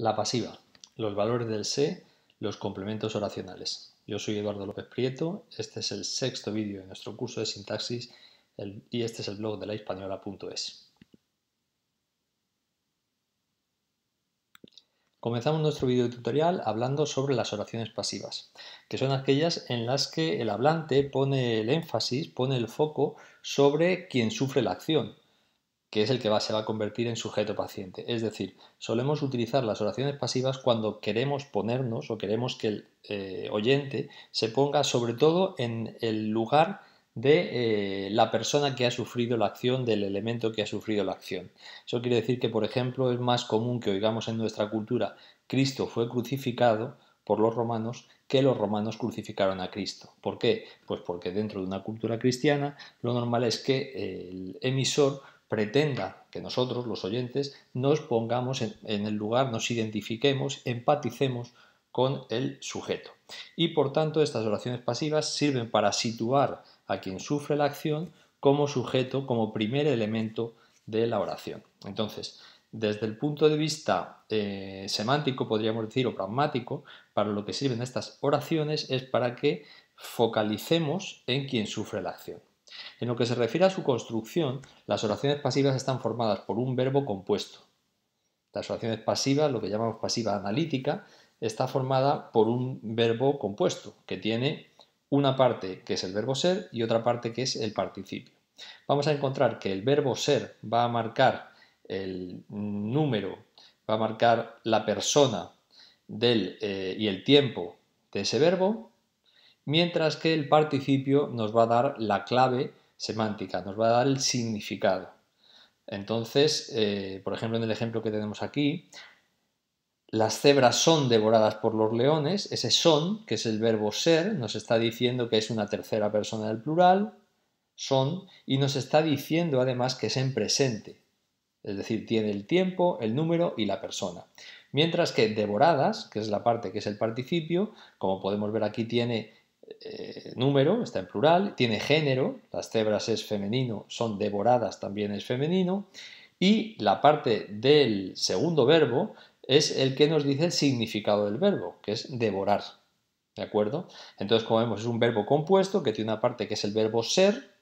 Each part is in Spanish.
La pasiva, los valores del SE, los complementos oracionales. Yo soy Eduardo López Prieto, este es el sexto vídeo de nuestro curso de sintaxis y este es el blog de la Comenzamos nuestro vídeo tutorial hablando sobre las oraciones pasivas, que son aquellas en las que el hablante pone el énfasis, pone el foco sobre quien sufre la acción, que es el que va, se va a convertir en sujeto paciente. Es decir, solemos utilizar las oraciones pasivas cuando queremos ponernos o queremos que el eh, oyente se ponga sobre todo en el lugar de eh, la persona que ha sufrido la acción, del elemento que ha sufrido la acción. Eso quiere decir que, por ejemplo, es más común que oigamos en nuestra cultura Cristo fue crucificado por los romanos que los romanos crucificaron a Cristo. ¿Por qué? Pues porque dentro de una cultura cristiana lo normal es que el emisor pretenda que nosotros, los oyentes, nos pongamos en, el lugar, nos identifiquemos, empaticemos con el sujeto. Y por tanto, estas oraciones pasivas sirven para situar a quien sufre la acción como sujeto, como primer elemento de la oración. Entonces, desde el punto de vista eh, semántico, podríamos decir, o pragmático, para lo que sirven estas oraciones es para que focalicemos en quien sufre la acción. En lo que se refiere a su construcción, las oraciones pasivas están formadas por un verbo compuesto. Las oraciones pasivas, lo que llamamos pasiva analítica, está formada por un verbo compuesto que tiene una parte que es el verbo ser y otra parte que es el participio. Vamos a encontrar que el verbo ser va a marcar el número, va a marcar la persona eh, y el tiempo de ese verbo mientras que el participio nos va a dar la clave semántica, nos va a dar el significado. Entonces, eh, por ejemplo, en el ejemplo que tenemos aquí, las cebras son devoradas por los leones, ese son, que es el verbo ser, nos está diciendo que es una tercera persona del plural, son, y nos está diciendo además que es en presente, es decir, tiene el tiempo, el número y la persona. Mientras que devoradas, que es la parte que es el participio, como podemos ver aquí tiene eh, número, está en plural, tiene género, las cebras es femenino, son devoradas también es femenino, y la parte del segundo verbo es el que nos dice el significado del verbo, que es devorar. ¿De acuerdo? Entonces, como vemos, es un verbo compuesto que tiene una parte que es el verbo ser,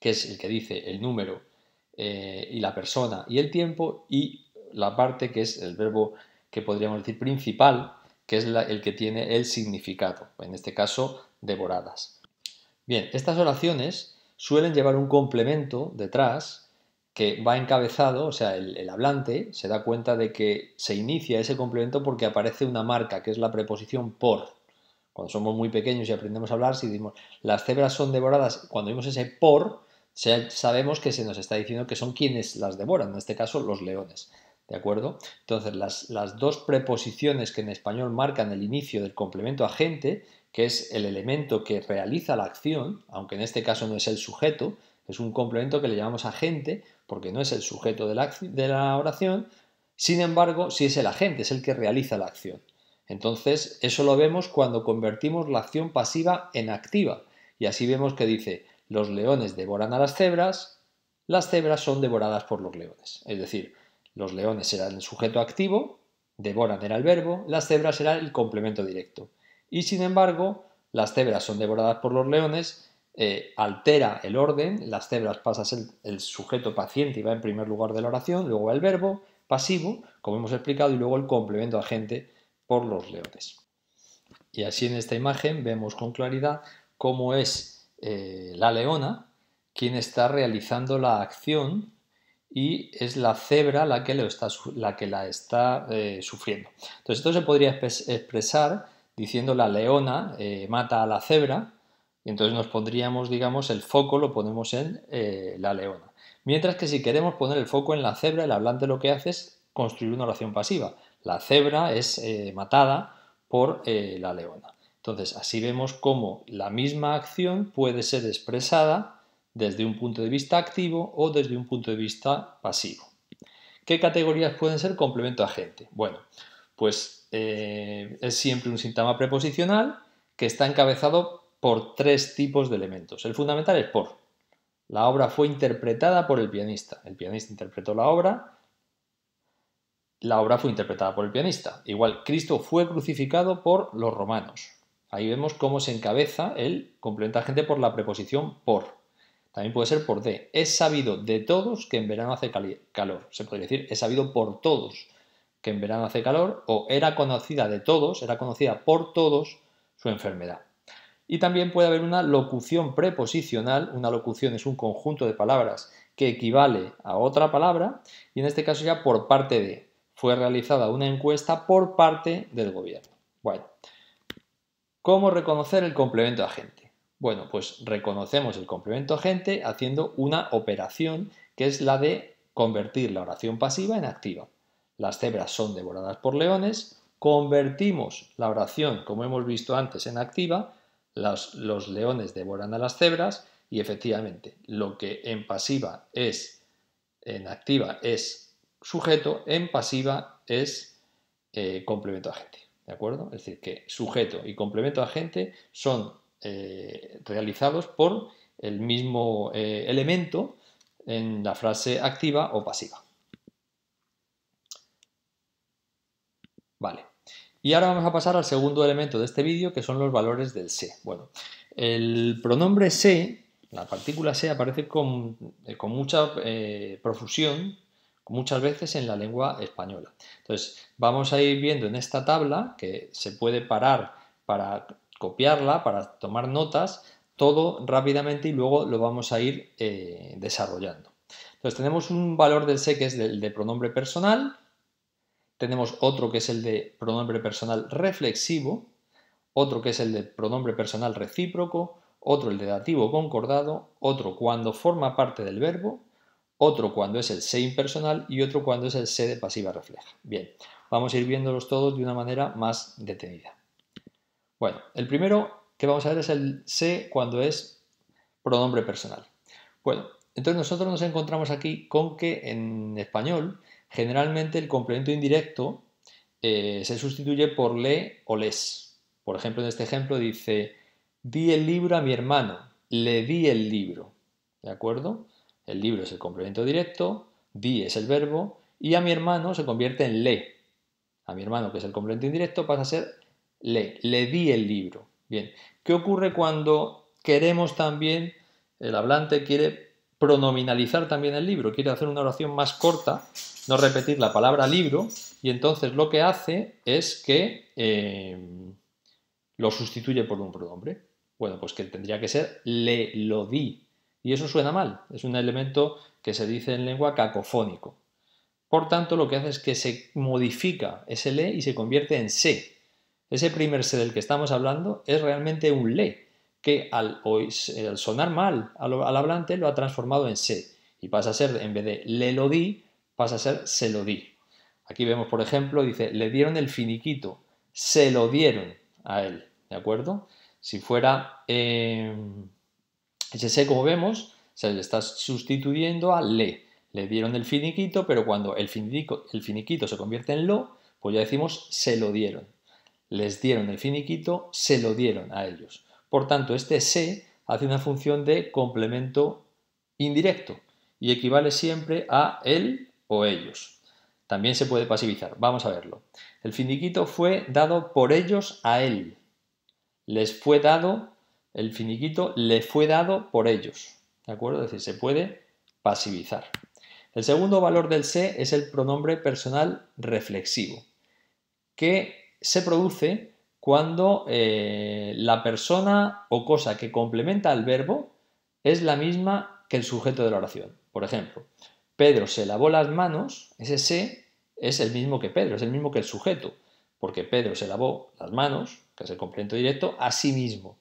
que es el que dice el número eh, y la persona y el tiempo, y la parte que es el verbo que podríamos decir principal, que es el que tiene el significado, en este caso, devoradas. Bien, estas oraciones suelen llevar un complemento detrás que va encabezado, o sea, el, hablante se da cuenta de que se inicia ese complemento porque aparece una marca, que es la preposición por. Cuando somos muy pequeños y aprendemos a hablar, si decimos las cebras son devoradas, cuando vimos ese por, sabemos que se nos está diciendo que son quienes las devoran, en este caso los leones. ¿De acuerdo? Entonces, las, dos preposiciones que en español marcan el inicio del complemento agente, que es el elemento que realiza la acción, aunque en este caso no es el sujeto, es un complemento que le llamamos agente porque no es el sujeto de la, de la oración, sin embargo, sí es el agente, es el que realiza la acción. Entonces, eso lo vemos cuando convertimos la acción pasiva en activa. Y así vemos que dice, los leones devoran a las cebras, las cebras son devoradas por los leones. Es decir, los leones serán el sujeto activo, devoran era el verbo, las cebras serán el complemento directo. Y sin embargo, las cebras son devoradas por los leones, eh, altera el orden, las cebras pasa el sujeto paciente y va en primer lugar de la oración, luego el verbo pasivo, como hemos explicado, y luego el complemento agente por los leones. Y así en esta imagen vemos con claridad cómo es eh, la leona quien está realizando la acción y es la cebra la que, está, la, que la está eh, sufriendo. Entonces esto se podría expresar diciendo la leona eh, mata a la cebra y entonces nos pondríamos, digamos, el foco lo ponemos en eh, la leona. Mientras que si queremos poner el foco en la cebra, el hablante lo que hace es construir una oración pasiva. La cebra es matada por la leona. Entonces así vemos cómo la misma acción puede ser expresada desde un punto de vista activo o desde un punto de vista pasivo. ¿Qué categorías pueden ser complemento agente? Bueno, pues eh, es siempre un sintagma preposicional que está encabezado por tres tipos de elementos. El fundamental es por. La obra fue interpretada por el pianista. El pianista interpretó la obra. La obra fue interpretada por el pianista. Igual, Cristo fue crucificado por los romanos. Ahí vemos cómo se encabeza el complemento agente por la preposición por. También puede ser por D. Es sabido de todos que en verano hace calor. Se podría decir, es sabido por todos que en verano hace calor. O era conocida de todos, era conocida por todos su enfermedad. Y también puede haber una locución preposicional. Una locución es un conjunto de palabras que equivale a otra palabra. Y en este caso ya por parte de. Fue realizada una encuesta por parte del gobierno. Bueno. ¿Cómo reconocer el complemento de agente? Bueno, pues reconocemos el complemento agente haciendo una operación que es la de convertir la oración pasiva en activa. Las cebras son devoradas por leones, convertimos la oración, como hemos visto antes, en activa, los, leones devoran a las cebras y efectivamente lo que en pasiva es, en activa es sujeto, en pasiva es eh, complemento agente. ¿De acuerdo? Es decir, que sujeto y complemento agente son eh, realizados por el mismo eh, elemento en la frase activa o pasiva. Vale. Y ahora vamos a pasar al segundo elemento de este vídeo, que son los valores del se. Bueno, el pronombre se, la partícula se, aparece con, eh, mucha profusión muchas veces en la lengua española. Entonces, vamos a ir viendo en esta tabla que se puede parar para copiarla, para tomar notas, todo rápidamente y luego lo vamos a ir eh, desarrollando. Entonces tenemos un valor del SE que es el de pronombre personal, tenemos otro que es el de pronombre personal reflexivo, otro que es el de pronombre personal recíproco, otro el de dativo concordado, otro cuando forma parte del verbo, otro cuando es el se impersonal y otro cuando es el se de pasiva refleja. Bien, vamos a ir viéndolos todos de una manera más detenida. Bueno, el primero que vamos a ver es el se cuando es pronombre personal. Bueno, entonces nosotros nos encontramos aquí con que en español generalmente el complemento indirecto eh, se sustituye por le o les. Por ejemplo, en este ejemplo dice, di el libro a mi hermano, le di el libro. ¿De acuerdo? El libro es el complemento directo, di es el verbo y a mi hermano se convierte en le. A mi hermano, que es el complemento indirecto, pasa a ser le, le di el libro. Bien, ¿qué ocurre cuando queremos también, el hablante quiere pronominalizar también el libro, quiere hacer una oración más corta, no repetir la palabra libro, y entonces lo que hace es que eh, lo sustituye por un pronombre. Bueno, pues que tendría que ser le lo di. Y eso suena mal, es un elemento que se dice en lengua cacofónico. Por tanto, lo que hace es que se modifica ese le y se convierte en se. Ese primer se del que estamos hablando es realmente un le, que eh, al, sonar mal al, hablante lo ha transformado en se y pasa a ser, en vez de le lo di, pasa a ser se lo di. Aquí vemos, por ejemplo, dice, le dieron el finiquito, se lo dieron a él, ¿de acuerdo? Si fuera em, ese se, como vemos, se le está sustituyendo a le. Le dieron el finiquito, pero cuando el finiquito se convierte en lo, pues ya decimos se lo dieron les dieron el finiquito, se lo dieron a ellos. Por tanto, este se hace una función de complemento indirecto y equivale siempre a él o ellos. También se puede pasivizar, vamos a verlo. El finiquito fue dado por ellos a él. Les fue dado, el finiquito le fue dado por ellos. ¿De acuerdo? Es decir, se puede pasivizar. El segundo valor del se es el pronombre personal reflexivo, que se produce cuando eh, la persona o cosa que complementa al verbo es la misma que el sujeto de la oración. Por ejemplo, Pedro se lavó las manos, ese se es el mismo que Pedro, es el mismo que el sujeto, porque Pedro se lavó las manos, que es el complemento directo, a sí mismo.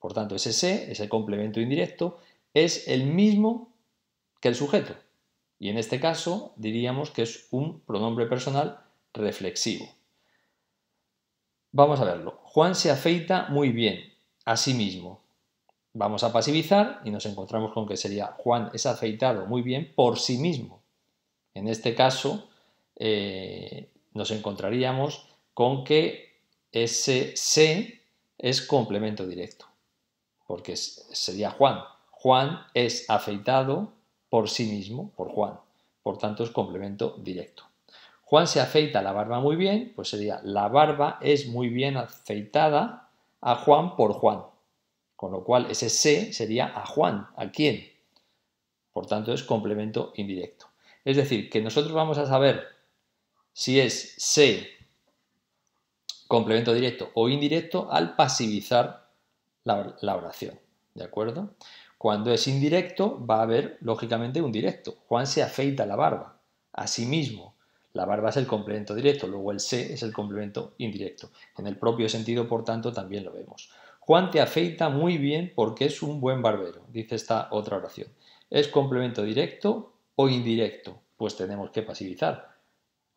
Por tanto, ese se, ese complemento indirecto, es el mismo que el sujeto. Y en este caso diríamos que es un pronombre personal reflexivo. Vamos a verlo. Juan se afeita muy bien, a sí mismo. Vamos a pasivizar y nos encontramos con que sería Juan es afeitado muy bien por sí mismo. En este caso, eh, nos encontraríamos con que ese se es complemento directo, porque sería Juan. Juan es afeitado por sí mismo, por Juan. Por tanto, es complemento directo. Juan se afeita la barba muy bien, pues sería la barba es muy bien afeitada a Juan por Juan. Con lo cual ese se sería a Juan, a quién. Por tanto es complemento indirecto. Es decir, que nosotros vamos a saber si es se complemento directo o indirecto al pasivizar la, la oración. ¿De acuerdo? Cuando es indirecto va a haber lógicamente un directo. Juan se afeita la barba a sí mismo la barba es el complemento directo, luego el se es el complemento indirecto. En el propio sentido, por tanto, también lo vemos. Juan te afeita muy bien porque es un buen barbero, dice esta otra oración. ¿Es complemento directo o indirecto? Pues tenemos que pasivizar.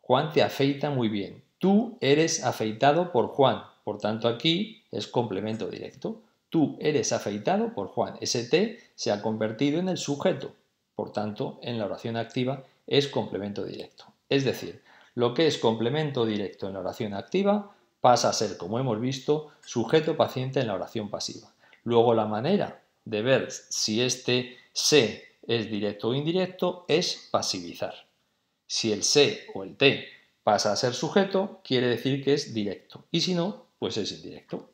Juan te afeita muy bien. Tú eres afeitado por Juan. Por tanto, aquí es complemento directo. Tú eres afeitado por Juan. Ese te se ha convertido en el sujeto. Por tanto, en la oración activa es complemento directo. Es decir, lo que es complemento directo en la oración activa pasa a ser, como hemos visto, sujeto paciente en la oración pasiva. Luego la manera de ver si este se es directo o indirecto es pasivizar. Si el se o el te pasa a ser sujeto, quiere decir que es directo. Y si no, pues es indirecto.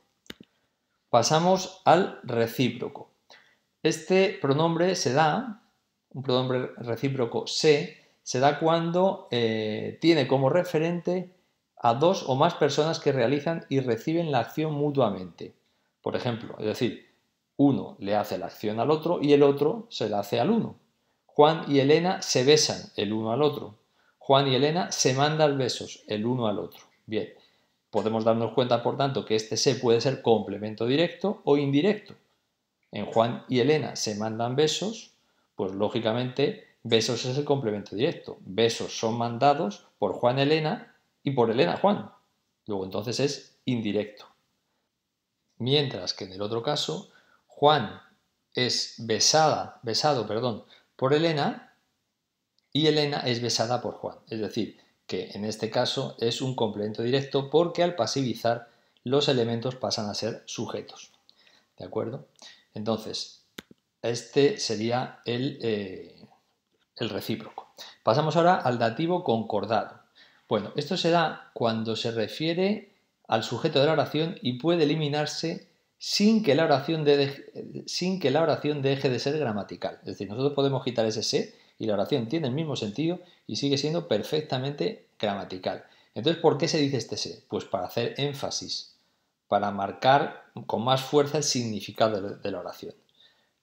Pasamos al recíproco. Este pronombre se da, un pronombre recíproco se, se da cuando eh, tiene como referente a dos o más personas que realizan y reciben la acción mutuamente. Por ejemplo, es decir, uno le hace la acción al otro y el otro se la hace al uno. Juan y Elena se besan el uno al otro. Juan y Elena se mandan besos el uno al otro. Bien, podemos darnos cuenta, por tanto, que este se puede ser complemento directo o indirecto. En Juan y Elena se mandan besos, pues lógicamente Besos es el complemento directo. Besos son mandados por Juan Elena y por Elena Juan. Luego entonces es indirecto. Mientras que en el otro caso, Juan es besada, besado, perdón, por Elena y Elena es besada por Juan. Es decir, que en este caso es un complemento directo porque al pasivizar los elementos pasan a ser sujetos. ¿De acuerdo? Entonces, este sería el, eh, el recíproco. Pasamos ahora al dativo concordado. Bueno, esto se da cuando se refiere al sujeto de la oración y puede eliminarse sin que la oración, deje de ser gramatical. Es decir, nosotros podemos quitar ese se y la oración tiene el mismo sentido y sigue siendo perfectamente gramatical. Entonces, ¿por qué se dice este se? Pues para hacer énfasis, para marcar con más fuerza el significado de la oración.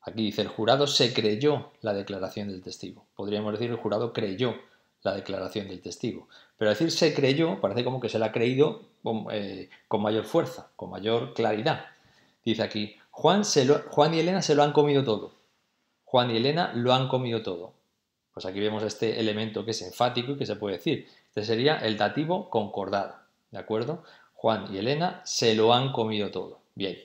Aquí dice, el jurado se creyó la declaración del testigo. Podríamos decir, el jurado creyó la declaración del testigo. Pero decir se creyó parece como que se la ha creído con, eh, mayor fuerza, con mayor claridad. Dice aquí, Juan, Juan y Elena se lo han comido todo. Juan y Elena lo han comido todo. Pues aquí vemos este elemento que es enfático y que se puede decir. Este sería el dativo concordado. ¿De acuerdo? Juan y Elena se lo han comido todo. Bien.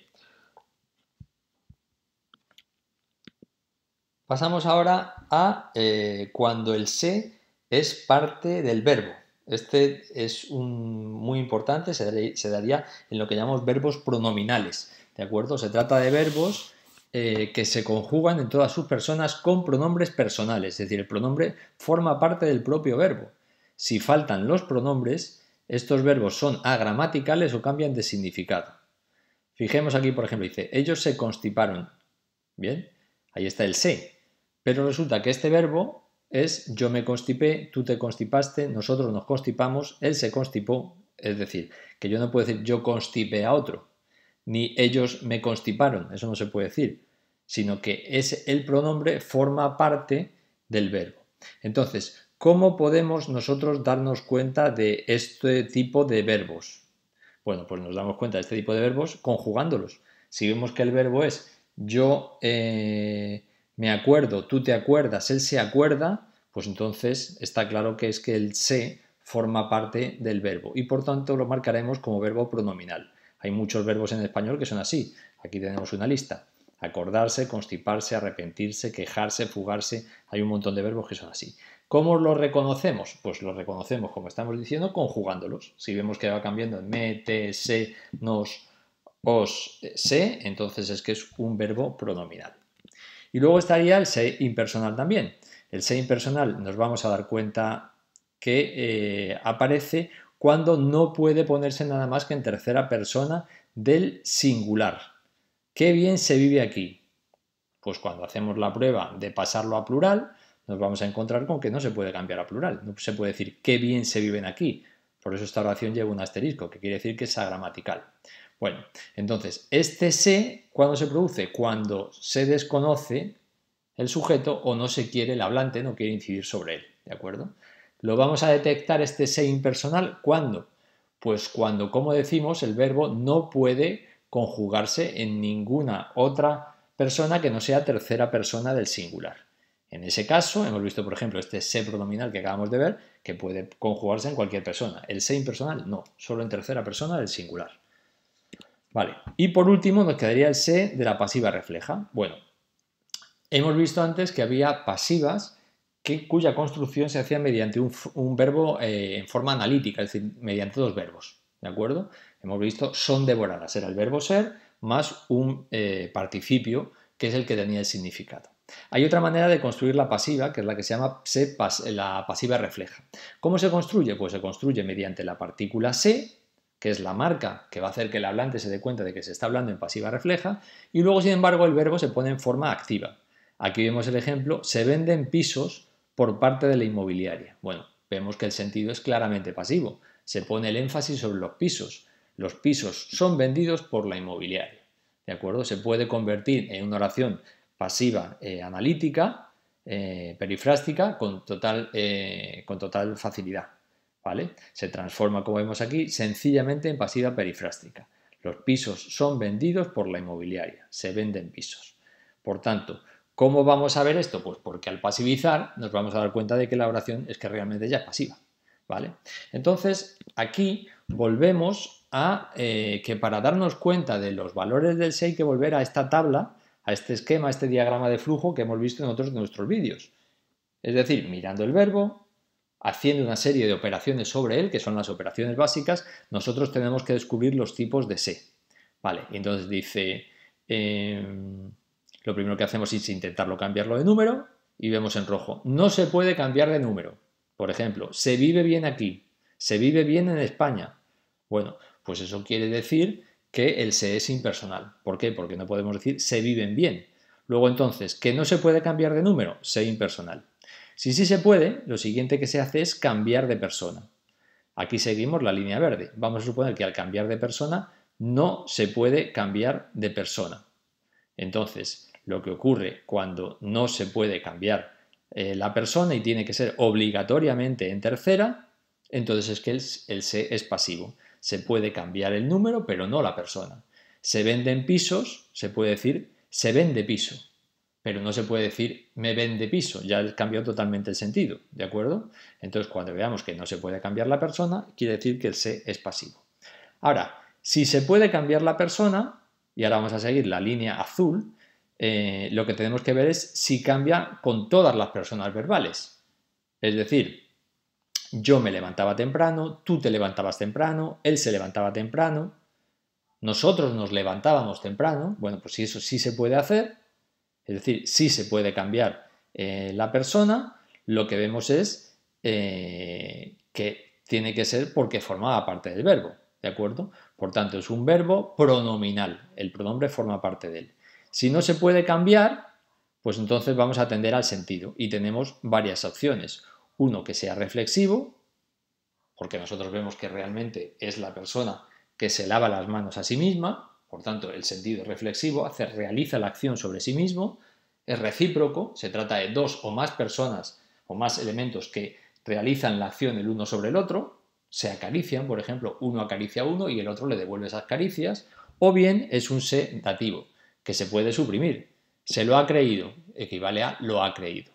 Pasamos ahora a eh, cuando el se es parte del verbo. Este es un, muy importante, se, daría en lo que llamamos verbos pronominales. ¿De acuerdo? Se trata de verbos eh, que se conjugan en todas sus personas con pronombres personales, es decir, el pronombre forma parte del propio verbo. Si faltan los pronombres, estos verbos son agramaticales o cambian de significado. Fijemos aquí, por ejemplo, dice, ellos se constiparon. Bien, ahí está el se. Pero resulta que este verbo es yo me constipé, tú te constipaste, nosotros nos constipamos, él se constipó, es decir, que yo no puedo decir yo constipé a otro, ni ellos me constiparon, eso no se puede decir, sino que es el pronombre forma parte del verbo. Entonces, ¿cómo podemos nosotros darnos cuenta de este tipo de verbos? Bueno, pues nos damos cuenta de este tipo de verbos conjugándolos. Si vemos que el verbo es yo eh, me acuerdo, tú te acuerdas, él se acuerda, pues entonces está claro que es que el se forma parte del verbo y por tanto lo marcaremos como verbo pronominal. Hay muchos verbos en español que son así. Aquí tenemos una lista. Acordarse, constiparse, arrepentirse, quejarse, fugarse. Hay un montón de verbos que son así. ¿Cómo los reconocemos? Pues los reconocemos, como estamos diciendo, conjugándolos. Si vemos que va cambiando en me, te, se, nos, os, se, entonces es que es un verbo pronominal. Y luego estaría el se impersonal también. El se impersonal nos vamos a dar cuenta que eh, aparece cuando no puede ponerse nada más que en tercera persona del singular. Qué bien se vive aquí. Pues cuando hacemos la prueba de pasarlo a plural, nos vamos a encontrar con que no se puede cambiar a plural. No se puede decir qué bien se viven aquí. Por eso esta oración lleva un asterisco, que quiere decir que es agramatical. Bueno, entonces, este se, ¿cuándo se produce? Cuando se desconoce el sujeto o no se quiere, el hablante no quiere incidir sobre él, ¿de acuerdo? Lo vamos a detectar este se impersonal ¿Cuándo? pues cuando, como decimos, el verbo no puede conjugarse en ninguna otra persona que no sea tercera persona del singular. En ese caso, hemos visto, por ejemplo, este se pronominal que acabamos de ver, que puede conjugarse en cualquier persona. El se impersonal no, solo en tercera persona del singular. Vale, y por último nos quedaría el «se» de la pasiva refleja. Bueno, hemos visto antes que había pasivas cuya construcción se hacía mediante un, verbo eh, en forma analítica, es decir, mediante dos verbos, ¿de acuerdo? Hemos visto son devoradas, era el verbo ser más un eh, participio que es el que tenía el significado. Hay otra manera de construir la pasiva, que es la que se llama se la pasiva refleja. ¿Cómo se construye? Pues se construye mediante la partícula se que es la marca que va a hacer que el hablante se dé cuenta de que se está hablando en pasiva refleja, y luego, sin embargo, el verbo se pone en forma activa. Aquí vemos el ejemplo, se venden pisos por parte de la inmobiliaria. Bueno, vemos que el sentido es claramente pasivo, se pone el énfasis sobre los pisos. Los pisos son vendidos por la inmobiliaria. ¿De acuerdo? Se puede convertir en una oración pasiva eh, analítica, eh, perifrástica, con total, eh, con total facilidad. ¿vale? Se transforma, como vemos aquí, sencillamente en pasiva perifrástica. Los pisos son vendidos por la inmobiliaria, se venden pisos. Por tanto, ¿cómo vamos a ver esto? Pues porque al pasivizar nos vamos a dar cuenta de que la oración es que realmente ya es pasiva, ¿vale? Entonces, aquí volvemos a eh, que para darnos cuenta de los valores del 6 hay que volver a esta tabla, a este esquema, a este diagrama de flujo que hemos visto en otros de nuestros vídeos. Es decir, mirando el verbo, haciendo una serie de operaciones sobre él, que son las operaciones básicas, nosotros tenemos que descubrir los tipos de SE. Vale, entonces dice, em, lo primero que hacemos es intentarlo cambiarlo de número y vemos en rojo, no se puede cambiar de número. Por ejemplo, se vive bien aquí, se vive bien en España. Bueno, pues eso quiere decir que el se es impersonal. ¿Por qué? Porque no podemos decir se viven bien. Luego entonces, que no se puede cambiar de número, se impersonal. Si sí se puede, lo siguiente que se hace es cambiar de persona. Aquí seguimos la línea verde. Vamos a suponer que al cambiar de persona no se puede cambiar de persona. Entonces, lo que ocurre cuando no se puede cambiar eh, la persona y tiene que ser obligatoriamente en tercera, entonces es que el, SE es pasivo. Se puede cambiar el número, pero no la persona. Se venden pisos, se puede decir se vende piso pero no se puede decir me vende piso, ya cambió totalmente el sentido, ¿de acuerdo? Entonces, cuando veamos que no se puede cambiar la persona, quiere decir que el se es pasivo. Ahora, si se puede cambiar la persona, y ahora vamos a seguir la línea azul, eh, lo que tenemos que ver es si cambia con todas las personas verbales. Es decir, yo me levantaba temprano, tú te levantabas temprano, él se levantaba temprano, nosotros nos levantábamos temprano. Bueno, pues si eso sí se puede hacer, es decir, si se puede cambiar eh, la persona, lo que vemos es eh, que tiene que ser porque formaba parte del verbo, ¿de acuerdo? Por tanto, es un verbo pronominal, el pronombre forma parte de él. Si no se puede cambiar, pues entonces vamos a atender al sentido y tenemos varias opciones. Uno que sea reflexivo, porque nosotros vemos que realmente es la persona que se lava las manos a sí misma, por tanto, el sentido reflexivo, hace, realiza la acción sobre sí mismo, es recíproco, se trata de dos o más personas o más elementos que realizan la acción el uno sobre el otro, se acarician, por ejemplo, uno acaricia a uno y el otro le devuelve esas caricias, o bien es un dativo que se puede suprimir. Se lo ha creído, equivale a lo ha creído.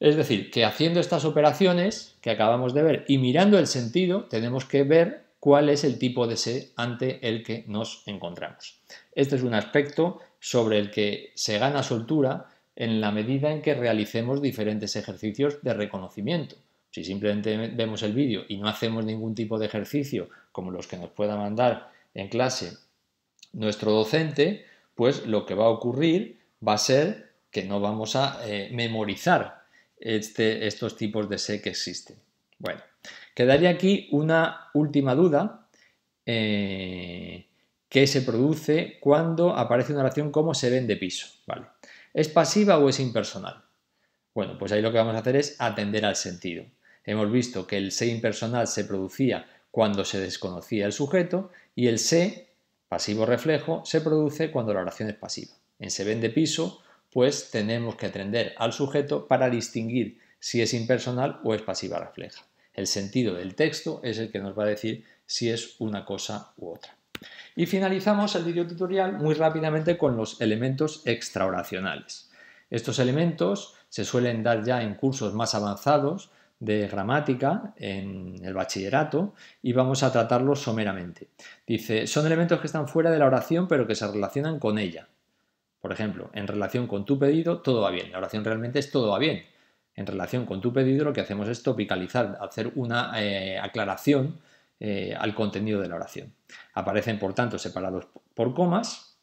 Es decir, que haciendo estas operaciones que acabamos de ver y mirando el sentido, tenemos que ver cuál es el tipo de SE ante el que nos encontramos. Este es un aspecto sobre el que se gana soltura en la medida en que realicemos diferentes ejercicios de reconocimiento. Si simplemente vemos el vídeo y no hacemos ningún tipo de ejercicio como los que nos pueda mandar en clase nuestro docente, pues lo que va a ocurrir va a ser que no vamos a eh, memorizar este, estos tipos de SE que existen. Bueno, Quedaría aquí una última duda eh, que se produce cuando aparece una oración como se vende piso. ¿Es pasiva o es impersonal? Bueno, pues ahí lo que vamos a hacer es atender al sentido. Hemos visto que el se impersonal se producía cuando se desconocía el sujeto y el se, pasivo reflejo, se produce cuando la oración es pasiva. En se vende piso, pues tenemos que atender al sujeto para distinguir si es impersonal o es pasiva refleja. El sentido del texto es el que nos va a decir si es una cosa u otra. Y finalizamos el video tutorial muy rápidamente con los elementos extraoracionales. Estos elementos se suelen dar ya en cursos más avanzados de gramática en el bachillerato y vamos a tratarlos someramente. Dice, son elementos que están fuera de la oración pero que se relacionan con ella. Por ejemplo, en relación con tu pedido, todo va bien. La oración realmente es todo va bien en relación con tu pedido, lo que hacemos es topicalizar, hacer una eh, aclaración eh, al contenido de la oración. Aparecen, por tanto, separados por comas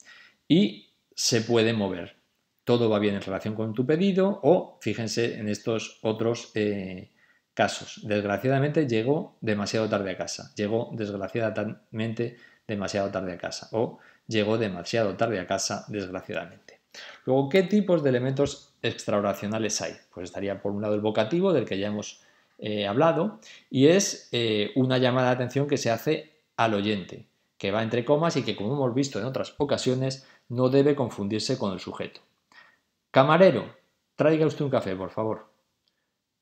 y se puede mover. Todo va bien en relación con tu pedido o fíjense en estos otros eh, casos. Desgraciadamente llegó demasiado tarde a casa. Llegó desgraciadamente demasiado tarde a casa. O llegó demasiado tarde a casa, desgraciadamente. Luego, ¿qué tipos de elementos extraoracionales hay? Pues estaría por un lado el vocativo, del que ya hemos eh, hablado, y es eh, una llamada de atención que se hace al oyente, que va entre comas y que, como hemos visto en otras ocasiones, no debe confundirse con el sujeto. Camarero, traiga usted un café, por favor.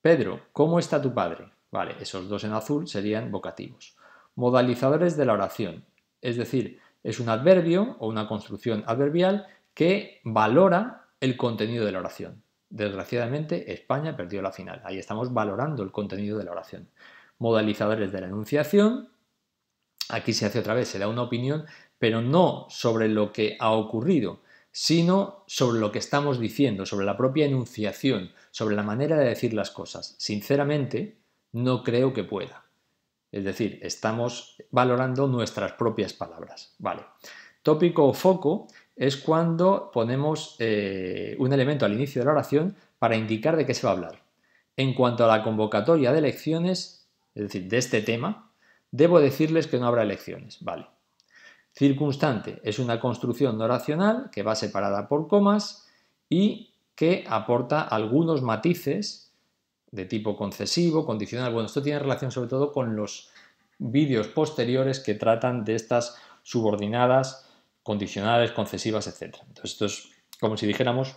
Pedro, ¿cómo está tu padre? Vale, esos dos en azul serían vocativos. Modalizadores de la oración, es decir, es un adverbio o una construcción adverbial que valora el contenido de la oración. Desgraciadamente, España perdió la final. Ahí estamos valorando el contenido de la oración. Modalizadores de la enunciación. Aquí se hace otra vez, se da una opinión, pero no sobre lo que ha ocurrido, sino sobre lo que estamos diciendo, sobre la propia enunciación, sobre la manera de decir las cosas. Sinceramente, no creo que pueda. Es decir, estamos valorando nuestras propias palabras. Vale. Tópico o foco es cuando ponemos eh, un elemento al inicio de la oración para indicar de qué se va a hablar. En cuanto a la convocatoria de elecciones, es decir, de este tema, debo decirles que no habrá elecciones. Vale. Circunstante es una construcción no racional que va separada por comas y que aporta algunos matices de tipo concesivo, condicional. Bueno, esto tiene relación sobre todo con los vídeos posteriores que tratan de estas subordinadas condicionales, concesivas, etc. Entonces, esto es como si dijéramos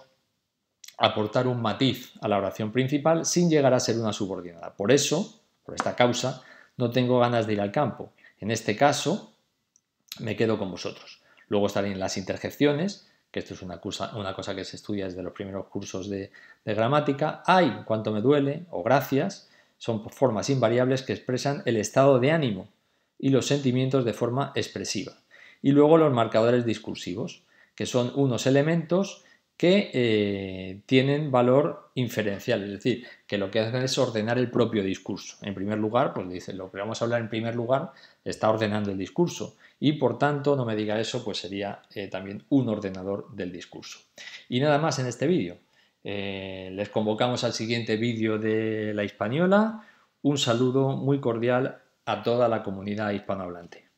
aportar un matiz a la oración principal sin llegar a ser una subordinada. Por eso, por esta causa, no tengo ganas de ir al campo. En este caso, me quedo con vosotros. Luego estarían las interjecciones, que esto es una cosa, que se estudia desde los primeros cursos de, gramática. Ay, cuanto me duele, o gracias, son formas invariables que expresan el estado de ánimo y los sentimientos de forma expresiva. Y luego los marcadores discursivos, que son unos elementos que eh, tienen valor inferencial, es decir, que lo que hacen es ordenar el propio discurso. En primer lugar, pues dice, lo que vamos a hablar en primer lugar está ordenando el discurso y por tanto, no me diga eso, pues sería eh, también un ordenador del discurso. Y nada más en este vídeo. Eh, les convocamos al siguiente vídeo de La Española. Un saludo muy cordial a toda la comunidad hispanohablante.